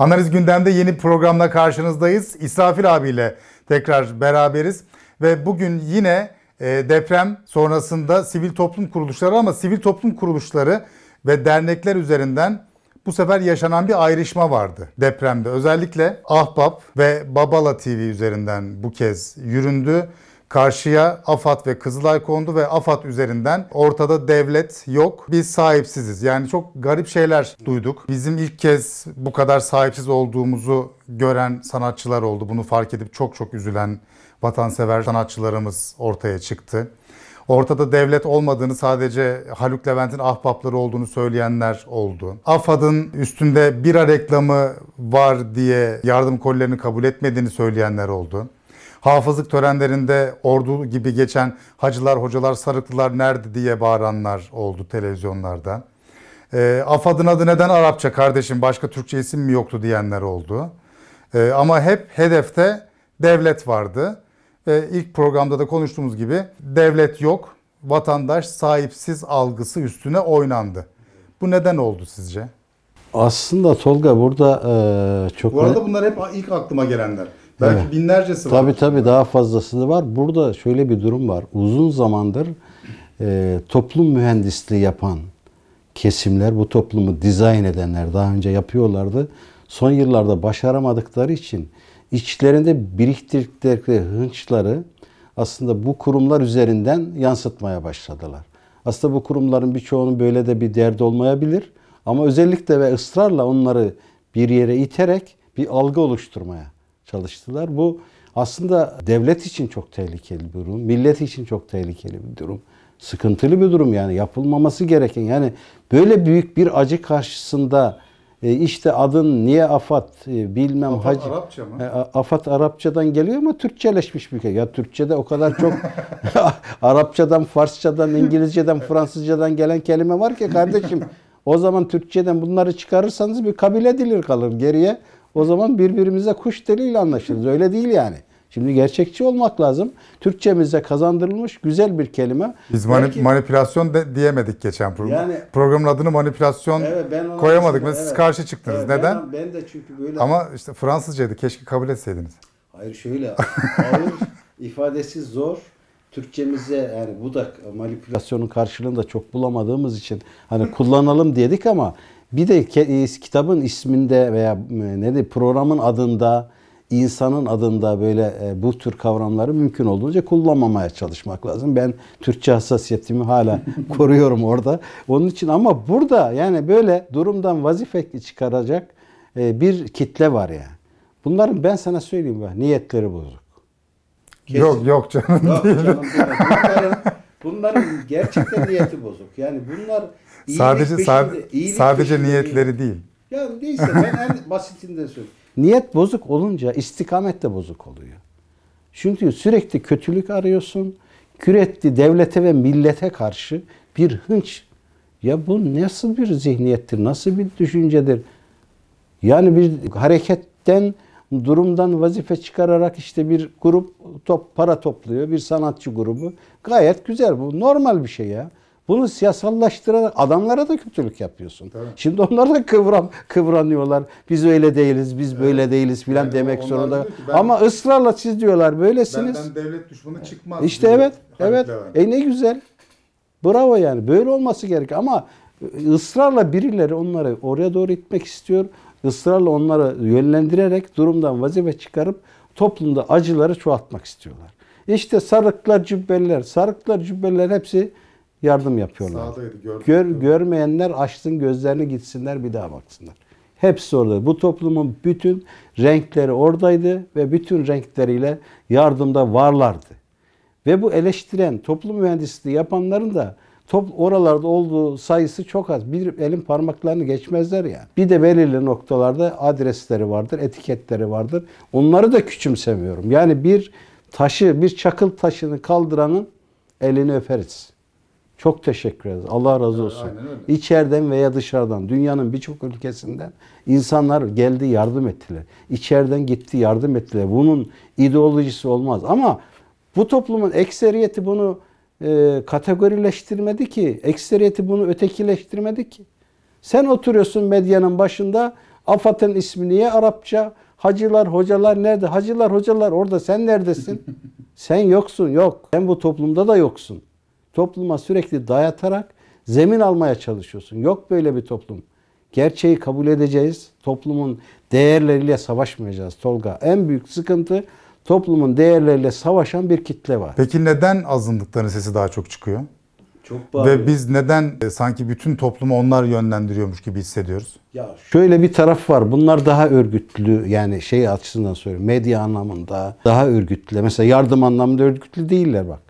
Analiz gündemde yeni programla karşınızdayız. İsrafil abiyle tekrar beraberiz ve bugün yine e, deprem sonrasında sivil toplum kuruluşları ama sivil toplum kuruluşları ve dernekler üzerinden bu sefer yaşanan bir ayrışma vardı depremde. Özellikle Ahbap ve Babala TV üzerinden bu kez yüründü Karşıya AFAD ve Kızılay kondu ve AFAD üzerinden ortada devlet yok, biz sahipsiziz. Yani çok garip şeyler duyduk. Bizim ilk kez bu kadar sahipsiz olduğumuzu gören sanatçılar oldu. Bunu fark edip çok çok üzülen vatansever sanatçılarımız ortaya çıktı. Ortada devlet olmadığını sadece Haluk Levent'in ahbapları olduğunu söyleyenler oldu. AFAD'ın üstünde bira reklamı var diye yardım kollarını kabul etmediğini söyleyenler oldu. Hafızlık törenlerinde ordu gibi geçen hacılar, hocalar, sarıklılar nerede diye bağıranlar oldu televizyonlarda. E, AFAD'ın adı neden Arapça kardeşim başka Türkçe isim mi yoktu diyenler oldu. E, ama hep hedefte devlet vardı. Ve ee, ilk programda da konuştuğumuz gibi devlet yok, vatandaş sahipsiz algısı üstüne oynandı. Bu neden oldu sizce? Aslında Tolga burada e, çok... Bu arada bunlar hep ilk aklıma gelenler. Belki evet. binlercesi tabii, var. Tabii tabii daha fazlası da var. Burada şöyle bir durum var. Uzun zamandır e, toplum mühendisliği yapan kesimler, bu toplumu dizayn edenler daha önce yapıyorlardı. Son yıllarda başaramadıkları için içlerinde biriktirdikleri hınçları aslında bu kurumlar üzerinden yansıtmaya başladılar. Aslında bu kurumların birçoğunun böyle de bir derdi olmayabilir. Ama özellikle ve ısrarla onları bir yere iterek bir algı oluşturmaya çalıştılar. Bu aslında devlet için çok tehlikeli bir durum, millet için çok tehlikeli bir durum. Sıkıntılı bir durum yani yapılmaması gereken. Yani böyle büyük bir acı karşısında e, işte adın niye Afat e, bilmem Afat Hacı. Arapça mı? E, Afat Arapçadan geliyor ama Türkçeleşmiş bir kere. Ya Türkçede o kadar çok Arapçadan, Farsçadan, İngilizceden, Fransızcadan gelen kelime var ki kardeşim. O zaman Türkçeden bunları çıkarırsanız bir kabile dilir kalır geriye. O zaman birbirimize kuş deliyle anlaşırız. Öyle değil yani. Şimdi gerçekçi olmak lazım. Türkçemize kazandırılmış güzel bir kelime. Biz mani Belki, manipülasyon de diyemedik geçen program. Yani, Programın adını manipülasyon evet, koyamadık. Mesela, evet, siz karşı çıktınız. Evet, Neden? Ben, ben de çünkü böyle. Ama işte Fransızcaydı. Keşke kabul etseydiniz. Hayır şöyle. ağır, ifadesi zor. Türkçemize yani bu da manipülasyonun karşılığını da çok bulamadığımız için hani kullanalım dedik ama bir de e, kitabın isminde veya e, ne de programın adında, insanın adında böyle e, bu tür kavramları mümkün olduğunca kullanmamaya çalışmak lazım. Ben Türkçe hassasiyetimi hala koruyorum orada. Onun için ama burada yani böyle durumdan vazife çıkaracak bir kitle var yani. Bunların ben sana söyleyeyim ben niyetleri bozuk. Kesin. Yok yok canım. Yok canım. Bunların, bunların gerçekten niyeti bozuk. Yani bunlar sadece peşinde, sadece niyetleri değil. Ya neyse ben en basitinden söyleyeyim. Niyet bozuk olunca istikamet de bozuk oluyor. Çünkü sürekli kötülük arıyorsun. Küretli devlete ve millete karşı bir hınç. Ya bu nasıl bir zihniyettir? Nasıl bir düşüncedir? Yani bir hareketten durumdan vazife çıkararak işte bir grup top para topluyor. Bir sanatçı grubu. Gayet güzel bu. Normal bir şey ya. Bunu siyasallaştırarak adamlara da kötülük yapıyorsun. Tabii. Şimdi onlar da kıvran kıvranıyorlar. Biz öyle değiliz, biz evet. böyle değiliz filan yani demek zorunda. Ben, Ama ısrarla siz diyorlar böylesiniz. Ben devlet düşmanı çıkmaz. İşte diyor. evet. Evet. Var. E ne güzel. Bravo yani. Böyle olması gerek ama ısrarla birileri onları oraya doğru itmek istiyor. Israrla onları yönlendirerek durumdan vazife çıkarıp toplumda acıları çoğaltmak istiyorlar. İşte sarıklar, cübbeler, sarıklar, cübbeler hepsi yardım yapıyorlar. Sağdaydı, Gör, görmeyenler açsın gözlerini gitsinler bir daha baksınlar. Hepsi orada. Bu toplumun bütün renkleri oradaydı ve bütün renkleriyle yardımda varlardı. Ve bu eleştiren, toplum mühendisliği yapanların da top oralarda olduğu sayısı çok az. Bir elin parmaklarını geçmezler ya. Yani. Bir de belirli noktalarda adresleri vardır, etiketleri vardır. Onları da küçümsemiyorum. Yani bir taşı, bir çakıl taşını kaldıranın elini öperiz. Çok teşekkür ederiz. Allah razı olsun. Evet, İçeriden veya dışarıdan dünyanın birçok ülkesinden insanlar geldi yardım ettiler. İçeriden gitti yardım ettiler. Bunun ideolojisi olmaz ama bu toplumun ekseriyeti bunu e, kategorileştirmedi ki. Ekseriyeti bunu ötekileştirmedi ki. Sen oturuyorsun medyanın başında AFAD'ın ismi niye Arapça? Hacılar, hocalar nerede? Hacılar, hocalar orada sen neredesin? sen yoksun, yok. Sen bu toplumda da yoksun topluma sürekli dayatarak zemin almaya çalışıyorsun. Yok böyle bir toplum. Gerçeği kabul edeceğiz. Toplumun değerleriyle savaşmayacağız Tolga. En büyük sıkıntı toplumun değerleriyle savaşan bir kitle var. Peki neden azınlıkların sesi daha çok çıkıyor? Çok bağlı. Ve biz neden e, sanki bütün toplumu onlar yönlendiriyormuş gibi hissediyoruz? Ya şöyle bir taraf var. Bunlar daha örgütlü yani şey açısından söylüyorum. Medya anlamında daha örgütlü. Mesela yardım anlamında örgütlü değiller bak.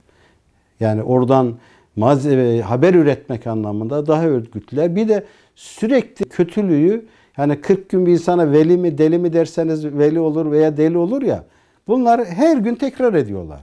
Yani oradan malzeme, haber üretmek anlamında daha örgütler. Bir de sürekli kötülüğü yani 40 gün bir insana veli mi deli mi derseniz veli olur veya deli olur ya. Bunlar her gün tekrar ediyorlar.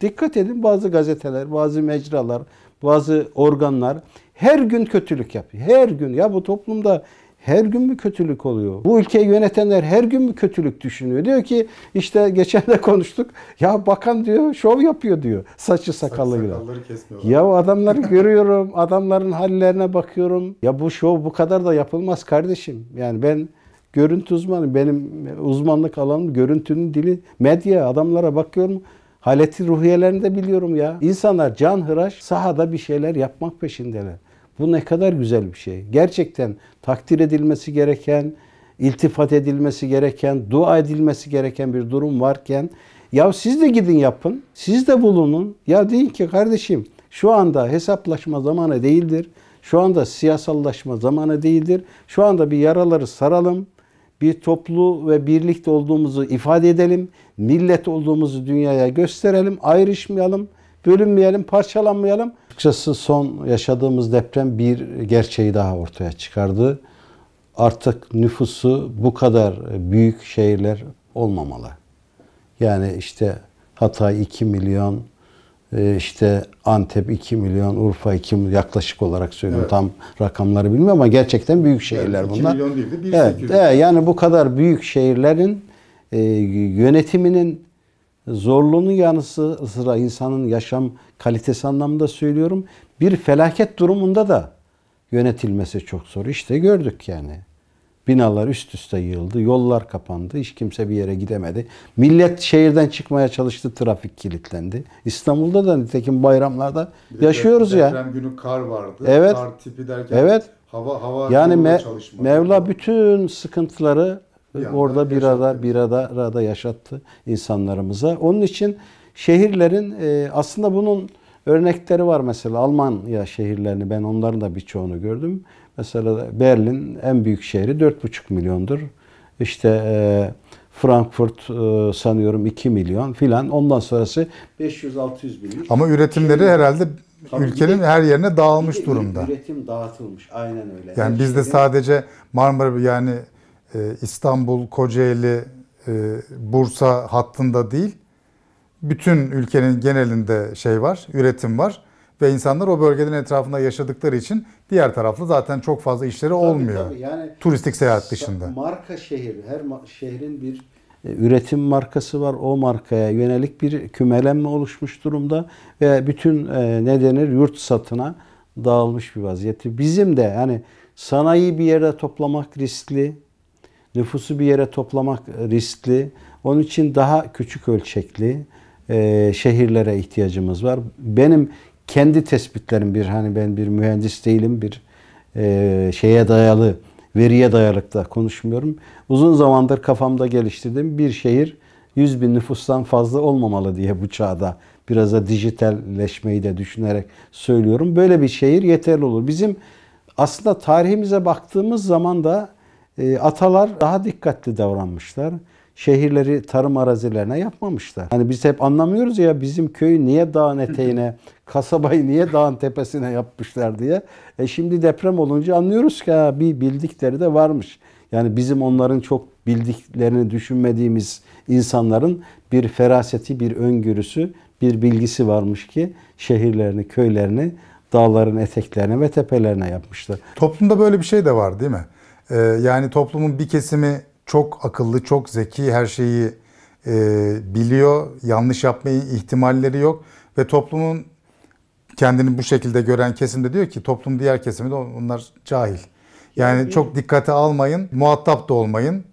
Dikkat edin bazı gazeteler, bazı mecralar, bazı organlar her gün kötülük yapıyor. Her gün ya bu toplumda her gün mü kötülük oluyor? Bu ülkeyi yönetenler her gün mü kötülük düşünüyor? Diyor ki işte geçen de konuştuk. Ya bakan diyor şov yapıyor diyor. Saçı sakallıyla. Sakalları kesmiyorlar. Ya adamları görüyorum. Adamların hallerine bakıyorum. Ya bu şov bu kadar da yapılmaz kardeşim. Yani ben görüntü uzmanı Benim uzmanlık alanım görüntünün dili medya. Adamlara bakıyorum. Haleti ruhiyelerini de biliyorum ya. İnsanlar can hıraş sahada bir şeyler yapmak peşindeler. Bu ne kadar güzel bir şey. Gerçekten takdir edilmesi gereken, iltifat edilmesi gereken, dua edilmesi gereken bir durum varken ya siz de gidin yapın, siz de bulunun. Ya deyin ki kardeşim şu anda hesaplaşma zamanı değildir. Şu anda siyasallaşma zamanı değildir. Şu anda bir yaraları saralım. Bir toplu ve birlikte olduğumuzu ifade edelim. Millet olduğumuzu dünyaya gösterelim. Ayrışmayalım bölünmeyelim, parçalanmayalım. Açıkçası son yaşadığımız deprem bir gerçeği daha ortaya çıkardı. Artık nüfusu bu kadar büyük şehirler olmamalı. Yani işte Hatay 2 milyon, e, işte Antep 2 milyon, Urfa 2 milyon yaklaşık olarak söylüyorum. Evet. Tam rakamları bilmiyorum ama gerçekten büyük şehirler evet, bunlar. 2 milyon değil de 1 evet, e, yani bu kadar büyük şehirlerin e, yönetiminin zorluğunun yanı sıra insanın yaşam kalitesi anlamında söylüyorum. Bir felaket durumunda da yönetilmesi çok zor. İşte gördük yani. Binalar üst üste yığıldı, yollar kapandı, hiç kimse bir yere gidemedi. Millet şehirden çıkmaya çalıştı, trafik kilitlendi. İstanbul'da da nitekim bayramlarda deprem, yaşıyoruz ya. Deprem günü kar vardı. Evet. Kar tipi derken evet. hava hava Yani me, Mevla bütün sıkıntıları Yanlar orada bir arada bir arada yaşattı insanlarımıza. Onun için şehirlerin e, aslında bunun örnekleri var mesela Almanya şehirlerini ben onların da birçoğunu gördüm. Mesela Berlin en büyük şehri 4,5 milyondur. İşte e, Frankfurt e, sanıyorum 2 milyon filan. Ondan sonrası 500-600 milyon. Ama üretimleri herhalde Tabii ülkenin de, her yerine dağılmış de, durumda. Üretim dağıtılmış aynen öyle. Yani bizde sadece Marmara yani ee, İstanbul, Kocaeli, e, Bursa hattında değil, bütün ülkenin genelinde şey var, üretim var ve insanlar o bölgenin etrafında yaşadıkları için diğer taraflı zaten çok fazla işleri tabii, olmuyor. Tabii, yani turistik seyahat dışında. Marka şehir, her ma şehrin bir e, üretim markası var. O markaya yönelik bir kümelenme oluşmuş durumda ve bütün e, ne denir yurt satına dağılmış bir vaziyeti. Bizim de yani sanayi bir yerde toplamak riskli, Nüfusu bir yere toplamak riskli. Onun için daha küçük ölçekli e, şehirlere ihtiyacımız var. Benim kendi tespitlerim bir hani ben bir mühendis değilim bir e, şeye dayalı veriye dayalı da konuşmuyorum. Uzun zamandır kafamda geliştirdim bir şehir 100 bin nüfustan fazla olmamalı diye bu çağda biraz da dijitalleşmeyi de düşünerek söylüyorum. Böyle bir şehir yeterli olur. Bizim aslında tarihimize baktığımız zaman da ee, atalar daha dikkatli davranmışlar. Şehirleri tarım arazilerine yapmamışlar. Hani biz hep anlamıyoruz ya bizim köyü niye dağın eteğine, kasabayı niye dağın tepesine yapmışlar diye. E şimdi deprem olunca anlıyoruz ki ha, bir bildikleri de varmış. Yani bizim onların çok bildiklerini düşünmediğimiz insanların bir feraseti, bir öngörüsü, bir bilgisi varmış ki şehirlerini, köylerini dağların eteklerine ve tepelerine yapmışlar. Toplumda böyle bir şey de var değil mi? Ee, yani toplumun bir kesimi çok akıllı, çok zeki, her şeyi e, biliyor, yanlış yapma ihtimalleri yok ve toplumun kendini bu şekilde gören kesim de diyor ki toplum diğer kesimi de onlar cahil. Yani, yani çok dikkate almayın, muhatap da olmayın.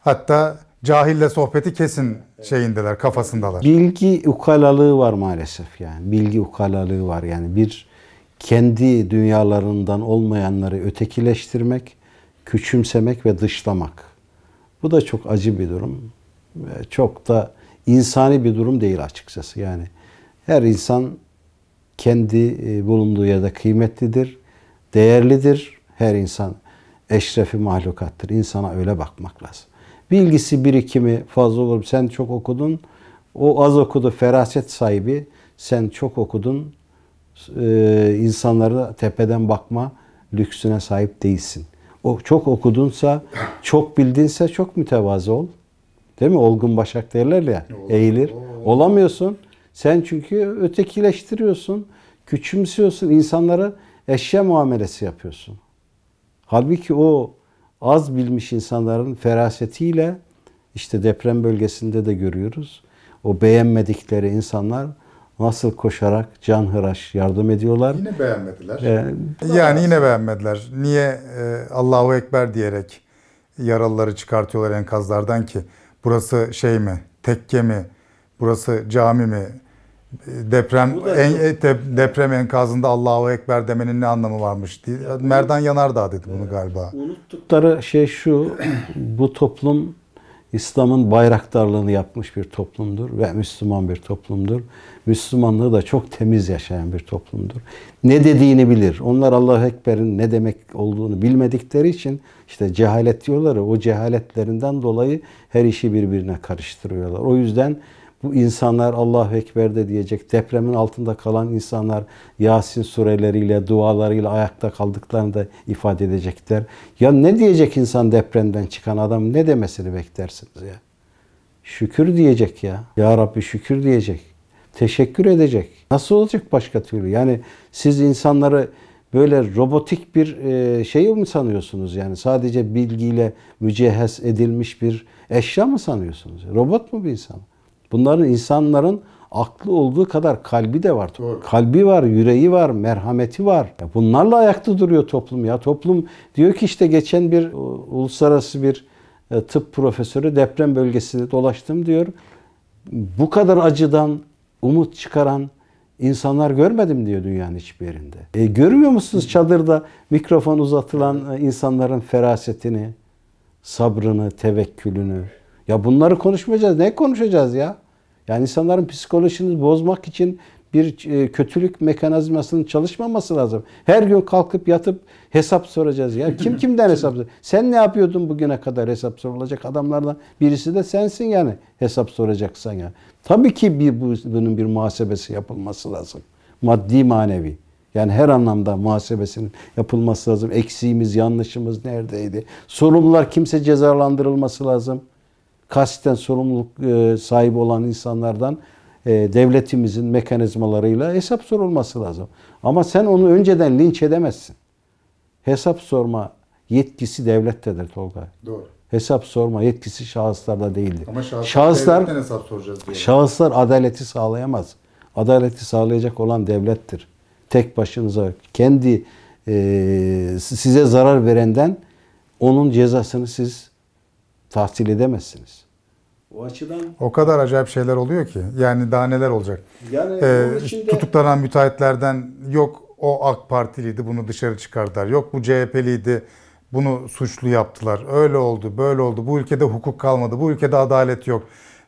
Hatta cahille sohbeti kesin şeyindeler, kafasındalar. Bilgi ukalalığı var maalesef yani. Bilgi ukalalığı var yani. Bir kendi dünyalarından olmayanları ötekileştirmek, küçümsemek ve dışlamak. Bu da çok acı bir durum. Çok da insani bir durum değil açıkçası. Yani her insan kendi e, bulunduğu yerde kıymetlidir, değerlidir. Her insan eşrefi mahlukattır. İnsana öyle bakmak lazım. Bilgisi birikimi fazla olur. Sen çok okudun, o az okudu feraset sahibi. Sen çok okudun, e, insanlara tepeden bakma lüksüne sahip değilsin çok okudunsa, çok bildinse çok mütevazı ol. Değil mi? Olgun başak derler ya. Eğilir. Olamıyorsun. Sen çünkü ötekileştiriyorsun. Küçümsüyorsun. insanlara eşya muamelesi yapıyorsun. Halbuki o az bilmiş insanların ferasetiyle işte deprem bölgesinde de görüyoruz. O beğenmedikleri insanlar nasıl koşarak canhıraş yardım ediyorlar. Yine beğenmediler. Ee, yani yine beğenmediler. Niye e, Allahu Ekber diyerek yaralıları çıkartıyorlar enkazlardan ki? Burası şey mi? Tekke mi? Burası cami mi? Deprem en, e, deprem enkazında Allahu Ekber demenin ne anlamı varmış diye. Merdan Yanardağ dedi bunu galiba. Unuttukları şey şu. Bu toplum İslam'ın bayraktarlığını yapmış bir toplumdur ve Müslüman bir toplumdur. Müslümanlığı da çok temiz yaşayan bir toplumdur. Ne dediğini bilir. Onlar allah Ekber'in ne demek olduğunu bilmedikleri için işte cehalet diyorlar o cehaletlerinden dolayı her işi birbirine karıştırıyorlar. O yüzden bu insanlar Allahu Ekber de diyecek. Depremin altında kalan insanlar Yasin sureleriyle, dualarıyla ayakta kaldıklarını da ifade edecekler. Ya ne diyecek insan depremden çıkan adam ne demesini beklersiniz ya? Şükür diyecek ya. Ya Rabbi şükür diyecek. Teşekkür edecek. Nasıl olacak başka türlü? Yani siz insanları böyle robotik bir şey mi sanıyorsunuz? Yani sadece bilgiyle mücehhez edilmiş bir eşya mı sanıyorsunuz? Robot mu bir insan? Bunların insanların aklı olduğu kadar kalbi de var. Doğru. Kalbi var, yüreği var, merhameti var. Ya bunlarla ayakta duruyor toplum ya. Toplum diyor ki işte geçen bir e, uluslararası bir e, tıp profesörü deprem bölgesinde dolaştım diyor. Bu kadar acıdan umut çıkaran insanlar görmedim diyor dünyanın hiçbir yerinde. E, görmüyor musunuz çadırda mikrofon uzatılan e, insanların ferasetini, sabrını, tevekkülünü? Ya bunları konuşmayacağız. Ne konuşacağız ya? Yani insanların psikolojisini bozmak için bir e, kötülük mekanizmasının çalışmaması lazım. Her gün kalkıp yatıp hesap soracağız ya. Kim kimden hesap soracak? Sen ne yapıyordun bugüne kadar hesap sorulacak adamlardan birisi de sensin yani hesap soracaksan ya. Tabii ki bir, bunun bir muhasebesi yapılması lazım. Maddi manevi. Yani her anlamda muhasebesinin yapılması lazım. Eksiğimiz, yanlışımız neredeydi? Sorumlular kimse cezalandırılması lazım kasten sorumluluk e, sahibi olan insanlardan e, devletimizin mekanizmalarıyla hesap sorulması lazım. Ama sen onu önceden linç edemezsin. Hesap sorma yetkisi devlettedir Tolga. Doğru. Hesap sorma yetkisi şahıslarda değildir. Ama şahıslar, şahıslar hesap soracağız diye. Şahıslar adaleti sağlayamaz. Adaleti sağlayacak olan devlettir. Tek başınıza kendi e, size zarar verenden onun cezasını siz tahsil edemezsiniz. O açıdan o kadar acayip şeyler oluyor ki. Yani daha neler olacak? Yani ee, içinde... tutuklanan müteahhitlerden yok o AK Partiliydi bunu dışarı çıkardılar. Yok bu CHP'liydi bunu suçlu yaptılar. Öyle oldu, böyle oldu. Bu ülkede hukuk kalmadı. Bu ülkede adalet yok.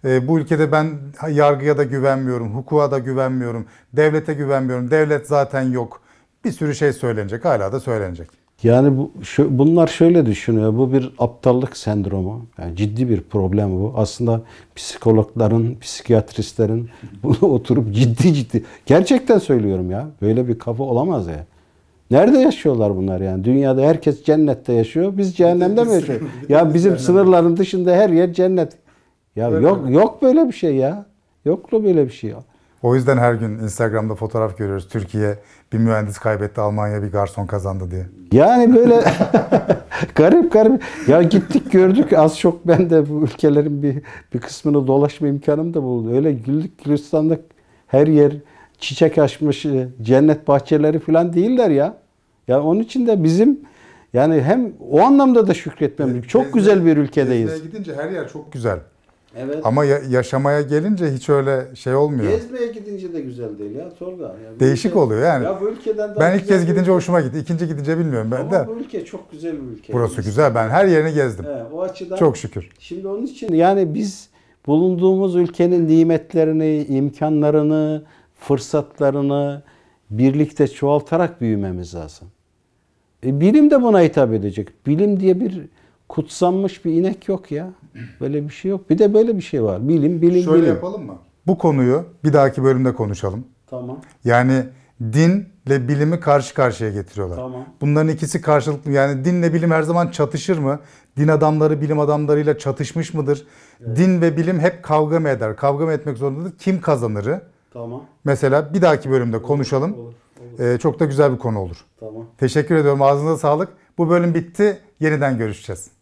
E, bu ülkede ben yargıya da güvenmiyorum, hukuka da güvenmiyorum, devlete güvenmiyorum. Devlet zaten yok. Bir sürü şey söylenecek, hala da söylenecek. Yani bu, şu, bunlar şöyle düşünüyor. Bu bir aptallık sendromu. Yani ciddi bir problem bu. Aslında psikologların, psikiyatristlerin bunu oturup ciddi ciddi gerçekten söylüyorum ya. Böyle bir kafa olamaz ya. Nerede yaşıyorlar bunlar yani? Dünyada herkes cennette yaşıyor. Biz cehennemde mi yaşıyoruz? Ya bizim sınırların dışında her yer cennet. Ya yok yok böyle bir şey ya. yoklu böyle bir şey ya. O yüzden her gün Instagram'da fotoğraf görüyoruz. Türkiye bir mühendis kaybetti, Almanya bir garson kazandı diye. Yani böyle garip garip. Ya gittik gördük az çok ben de bu ülkelerin bir, bir kısmını dolaşma imkanım da buldu. Öyle güldük. gülistanlık her yer çiçek açmış e, cennet bahçeleri falan değiller ya. Ya onun için de bizim yani hem o anlamda da şükretmemiz. Çok güzel bir ülkedeyiz. Gezmeye gidince her yer çok güzel. Evet. Ama ya- yaşamaya gelince hiç öyle şey olmuyor. Gezmeye gidince de güzel değil ya Tolga. Ya Değişik ülke, oluyor yani. Ya bu ülkeden daha Ben ilk kez gidince ülke- hoşuma gitti. İkinci gidince bilmiyorum ben Ama de. bu ülke çok güzel bir ülke. Burası güzel. Ben her yerini gezdim. He, o açıdan Çok şükür. Şimdi onun için yani biz bulunduğumuz ülkenin nimetlerini, imkanlarını, fırsatlarını birlikte çoğaltarak büyümemiz lazım. E, bilim de buna hitap edecek. Bilim diye bir kutsanmış bir inek yok ya. Böyle bir şey yok. Bir de böyle bir şey var. Bilim, bilim, Şöyle bilim. yapalım mı? Bu konuyu bir dahaki bölümde konuşalım. Tamam. Yani dinle bilimi karşı karşıya getiriyorlar. Tamam. Bunların ikisi karşılıklı. Yani dinle bilim her zaman çatışır mı? Din adamları bilim adamlarıyla çatışmış mıdır? Evet. Din ve bilim hep kavga mı eder? Kavga mı etmek zorundadır? Kim kazanırı? Tamam. Mesela bir dahaki bölümde olur, konuşalım. Olur, olur. Ee, çok da güzel bir konu olur. Tamam. Teşekkür ediyorum. Ağzınıza sağlık. Bu bölüm bitti. Yeniden görüşeceğiz.